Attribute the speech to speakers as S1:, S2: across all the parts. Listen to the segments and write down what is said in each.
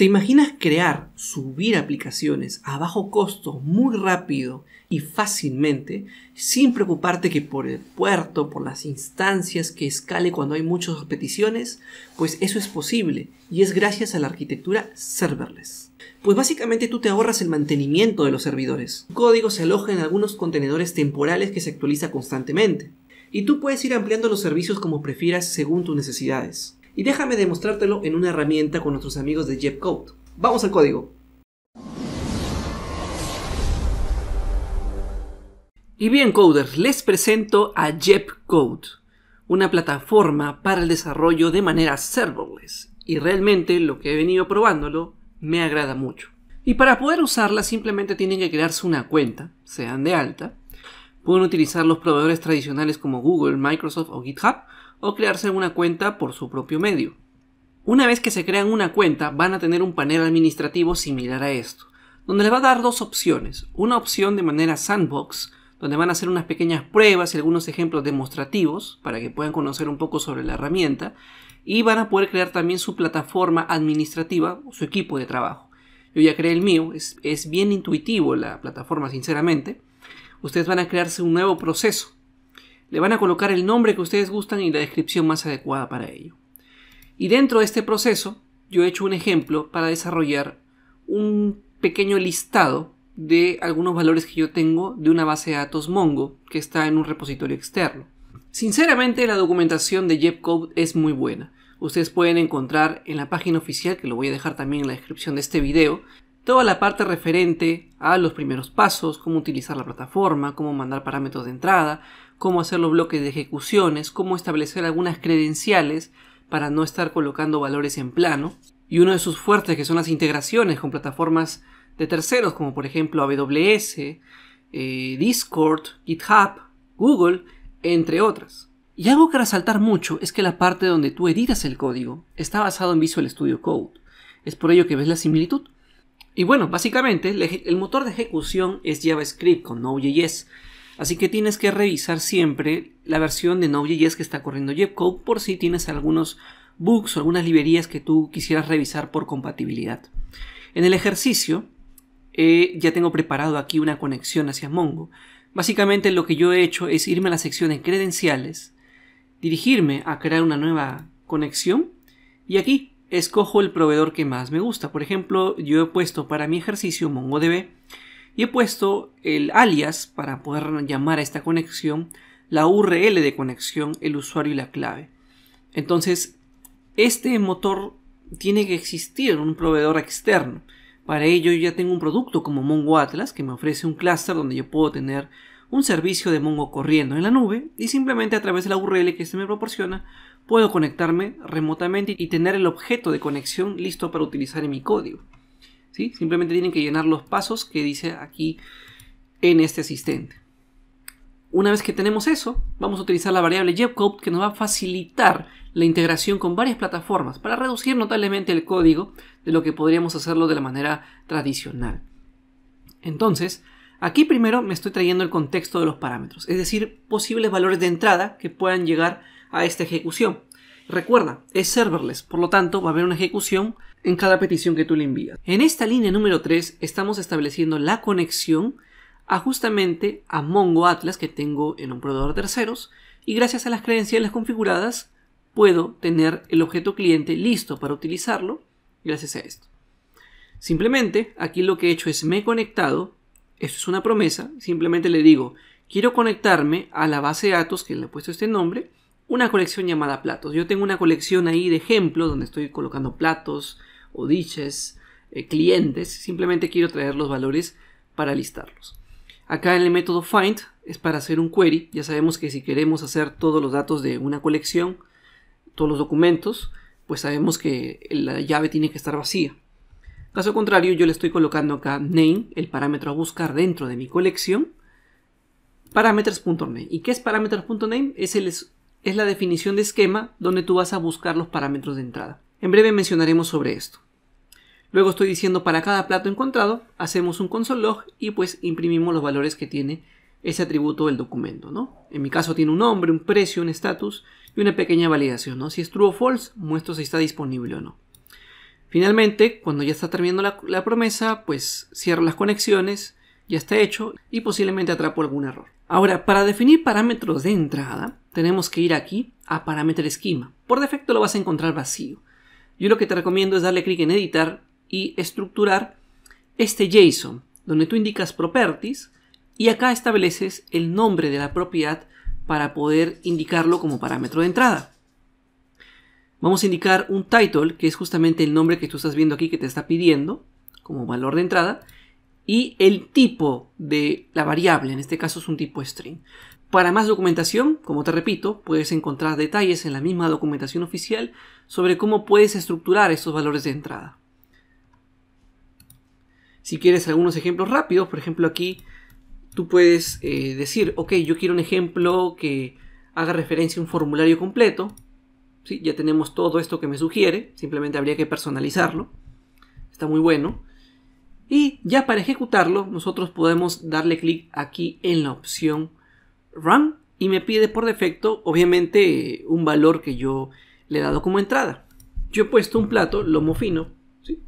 S1: ¿Te imaginas crear, subir aplicaciones a bajo costo, muy rápido y fácilmente, sin preocuparte que por el puerto, por las instancias que escale cuando hay muchas peticiones? Pues eso es posible y es gracias a la arquitectura serverless. Pues básicamente tú te ahorras el mantenimiento de los servidores. Tu código se aloja en algunos contenedores temporales que se actualiza constantemente. Y tú puedes ir ampliando los servicios como prefieras según tus necesidades. Y déjame demostrártelo en una herramienta con nuestros amigos de Code. Vamos al código. Y bien, coders, les presento a Code. una plataforma para el desarrollo de manera serverless. Y realmente lo que he venido probándolo me agrada mucho. Y para poder usarla simplemente tienen que crearse una cuenta, sean de alta. Pueden utilizar los proveedores tradicionales como Google, Microsoft o GitHub o crearse una cuenta por su propio medio. Una vez que se crean una cuenta, van a tener un panel administrativo similar a esto, donde les va a dar dos opciones. Una opción de manera sandbox, donde van a hacer unas pequeñas pruebas y algunos ejemplos demostrativos para que puedan conocer un poco sobre la herramienta, y van a poder crear también su plataforma administrativa o su equipo de trabajo. Yo ya creé el mío, es, es bien intuitivo la plataforma, sinceramente. Ustedes van a crearse un nuevo proceso le van a colocar el nombre que ustedes gustan y la descripción más adecuada para ello. Y dentro de este proceso, yo he hecho un ejemplo para desarrollar un pequeño listado de algunos valores que yo tengo de una base de datos Mongo que está en un repositorio externo. Sinceramente, la documentación de JepCode es muy buena. Ustedes pueden encontrar en la página oficial, que lo voy a dejar también en la descripción de este video, toda la parte referente a los primeros pasos, cómo utilizar la plataforma, cómo mandar parámetros de entrada, cómo hacer los bloques de ejecuciones, cómo establecer algunas credenciales para no estar colocando valores en plano. Y uno de sus fuertes que son las integraciones con plataformas de terceros, como por ejemplo AWS, eh, Discord, GitHub, Google, entre otras. Y algo que resaltar mucho es que la parte donde tú editas el código está basado en Visual Studio Code. Es por ello que ves la similitud. Y bueno, básicamente el motor de ejecución es JavaScript con Node.js Así que tienes que revisar siempre la versión de Node.js que está corriendo JetCode por si tienes algunos bugs o algunas librerías que tú quisieras revisar por compatibilidad. En el ejercicio eh, ya tengo preparado aquí una conexión hacia Mongo. Básicamente lo que yo he hecho es irme a la sección de credenciales, dirigirme a crear una nueva conexión y aquí escojo el proveedor que más me gusta. Por ejemplo, yo he puesto para mi ejercicio MongoDB y he puesto el alias para poder llamar a esta conexión, la URL de conexión, el usuario y la clave. Entonces, este motor tiene que existir en un proveedor externo. Para ello yo ya tengo un producto como Mongo Atlas que me ofrece un clúster donde yo puedo tener un servicio de Mongo corriendo en la nube y simplemente a través de la URL que este me proporciona puedo conectarme remotamente y tener el objeto de conexión listo para utilizar en mi código. Simplemente tienen que llenar los pasos que dice aquí en este asistente. Una vez que tenemos eso, vamos a utilizar la variable JEPCODE que nos va a facilitar la integración con varias plataformas para reducir notablemente el código de lo que podríamos hacerlo de la manera tradicional. Entonces, aquí primero me estoy trayendo el contexto de los parámetros, es decir, posibles valores de entrada que puedan llegar a esta ejecución. Recuerda, es serverless, por lo tanto va a haber una ejecución en cada petición que tú le envías. En esta línea número 3 estamos estableciendo la conexión a justamente a Mongo Atlas que tengo en un proveedor de terceros y gracias a las credenciales configuradas puedo tener el objeto cliente listo para utilizarlo gracias a esto. Simplemente aquí lo que he hecho es me he conectado, esto es una promesa, simplemente le digo quiero conectarme a la base de datos que le he puesto este nombre una colección llamada platos. Yo tengo una colección ahí de ejemplos donde estoy colocando platos o diches eh, clientes. Simplemente quiero traer los valores para listarlos. Acá en el método find es para hacer un query. Ya sabemos que si queremos hacer todos los datos de una colección, todos los documentos, pues sabemos que la llave tiene que estar vacía. Caso contrario, yo le estoy colocando acá name, el parámetro a buscar dentro de mi colección, parameters.name. ¿Y qué es parameters.name? Es el, es la definición de esquema donde tú vas a buscar los parámetros de entrada. En breve mencionaremos sobre esto. Luego estoy diciendo para cada plato encontrado, hacemos un console log y pues imprimimos los valores que tiene ese atributo del documento, ¿no? En mi caso tiene un nombre, un precio, un estatus y una pequeña validación, ¿no? Si es true o false, muestro si está disponible o no. Finalmente, cuando ya está terminando la, la promesa, pues cierro las conexiones, ya está hecho y posiblemente atrapo algún error. Ahora, para definir parámetros de entrada, tenemos que ir aquí a parámetro esquema. Por defecto lo vas a encontrar vacío. Yo lo que te recomiendo es darle clic en editar y estructurar este JSON, donde tú indicas properties y acá estableces el nombre de la propiedad para poder indicarlo como parámetro de entrada. Vamos a indicar un title, que es justamente el nombre que tú estás viendo aquí que te está pidiendo como valor de entrada, y el tipo de la variable, en este caso es un tipo string. Para más documentación, como te repito, puedes encontrar detalles en la misma documentación oficial sobre cómo puedes estructurar esos valores de entrada. Si quieres algunos ejemplos rápidos, por ejemplo aquí tú puedes eh, decir, ok, yo quiero un ejemplo que haga referencia a un formulario completo. Ya tenemos todo esto que me sugiere, simplemente habría que personalizarlo. Está muy bueno. Y ya para ejecutarlo, nosotros podemos darle clic aquí en la opción Run y me pide por defecto, obviamente, eh, un valor que yo le he dado como entrada. Yo he puesto un plato, lomo fino,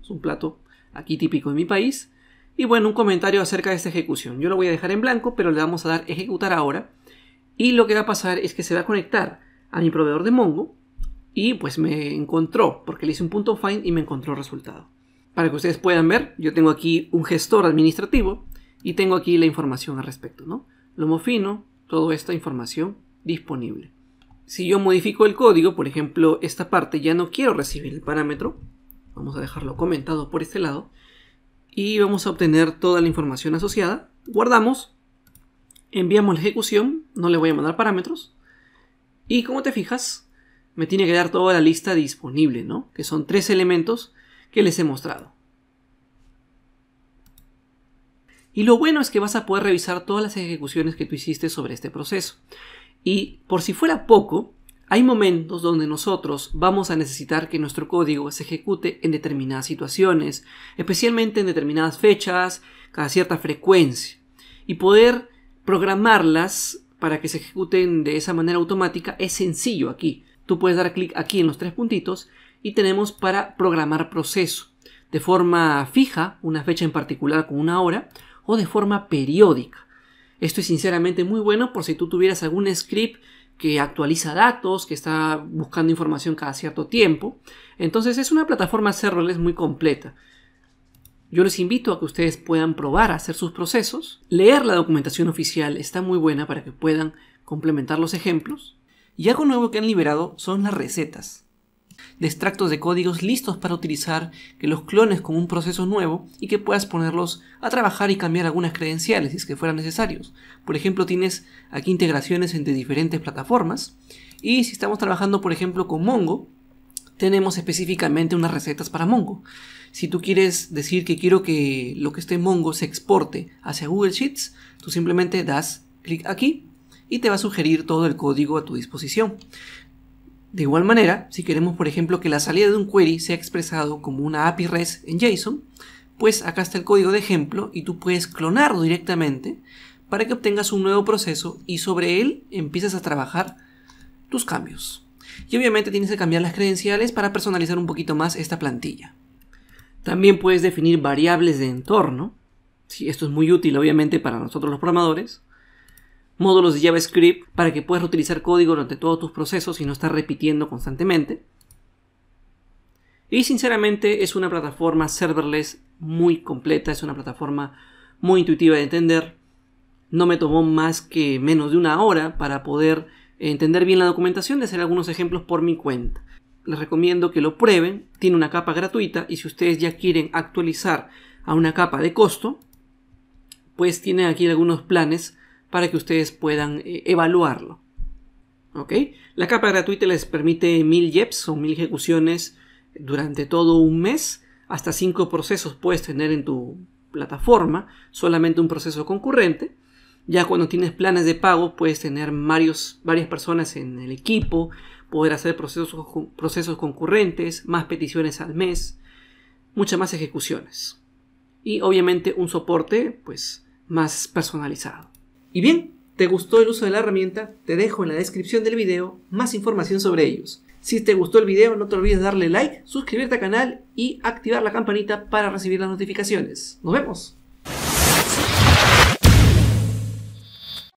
S1: es un plato aquí típico en mi país. Y bueno, un comentario acerca de esta ejecución. Yo lo voy a dejar en blanco, pero le vamos a dar ejecutar ahora. Y lo que va a pasar es que se va a conectar a mi proveedor de Mongo y pues me encontró, porque le hice un punto find y me encontró resultado. Para que ustedes puedan ver, yo tengo aquí un gestor administrativo y tengo aquí la información al respecto, ¿no? Lo toda esta información disponible. Si yo modifico el código, por ejemplo, esta parte ya no quiero recibir el parámetro, vamos a dejarlo comentado por este lado, y vamos a obtener toda la información asociada, guardamos, enviamos la ejecución, no le voy a mandar parámetros, y como te fijas, me tiene que dar toda la lista disponible, ¿no? Que son tres elementos que les he mostrado. Y lo bueno es que vas a poder revisar todas las ejecuciones que tú hiciste sobre este proceso. Y por si fuera poco, hay momentos donde nosotros vamos a necesitar que nuestro código se ejecute en determinadas situaciones, especialmente en determinadas fechas, cada cierta frecuencia, y poder programarlas para que se ejecuten de esa manera automática es sencillo aquí. Tú puedes dar clic aquí en los tres puntitos y tenemos para programar proceso, de forma fija, una fecha en particular con una hora, o de forma periódica. Esto es sinceramente muy bueno por si tú tuvieras algún script que actualiza datos, que está buscando información cada cierto tiempo. Entonces es una plataforma serverless muy completa. Yo les invito a que ustedes puedan probar a hacer sus procesos, leer la documentación oficial, está muy buena para que puedan complementar los ejemplos. Y algo nuevo que han liberado son las recetas de extractos de códigos listos para utilizar, que los clones con un proceso nuevo y que puedas ponerlos a trabajar y cambiar algunas credenciales si es que fueran necesarios. Por ejemplo, tienes aquí integraciones entre diferentes plataformas y si estamos trabajando, por ejemplo, con Mongo, tenemos específicamente unas recetas para Mongo. Si tú quieres decir que quiero que lo que esté en Mongo se exporte hacia Google Sheets, tú simplemente das clic aquí y te va a sugerir todo el código a tu disposición. De igual manera, si queremos por ejemplo que la salida de un query sea expresado como una API REST en JSON, pues acá está el código de ejemplo y tú puedes clonarlo directamente para que obtengas un nuevo proceso y sobre él empiezas a trabajar tus cambios. Y obviamente tienes que cambiar las credenciales para personalizar un poquito más esta plantilla. También puedes definir variables de entorno. esto es muy útil obviamente para nosotros los programadores módulos de JavaScript para que puedas reutilizar código durante todos tus procesos y no estar repitiendo constantemente. Y sinceramente es una plataforma serverless muy completa, es una plataforma muy intuitiva de entender. No me tomó más que menos de una hora para poder entender bien la documentación y hacer algunos ejemplos por mi cuenta. Les recomiendo que lo prueben, tiene una capa gratuita y si ustedes ya quieren actualizar a una capa de costo, pues tienen aquí algunos planes para que ustedes puedan eh, evaluarlo. ¿Ok? La capa gratuita les permite mil JEPs o mil ejecuciones durante todo un mes. Hasta cinco procesos puedes tener en tu plataforma, solamente un proceso concurrente. Ya cuando tienes planes de pago, puedes tener varios, varias personas en el equipo, poder hacer procesos, procesos concurrentes, más peticiones al mes, muchas más ejecuciones. Y obviamente un soporte pues, más personalizado. Y bien, ¿te gustó el uso de la herramienta? Te dejo en la descripción del video más información sobre ellos. Si te gustó el video no te olvides darle like, suscribirte al canal y activar la campanita para recibir las notificaciones. Nos vemos.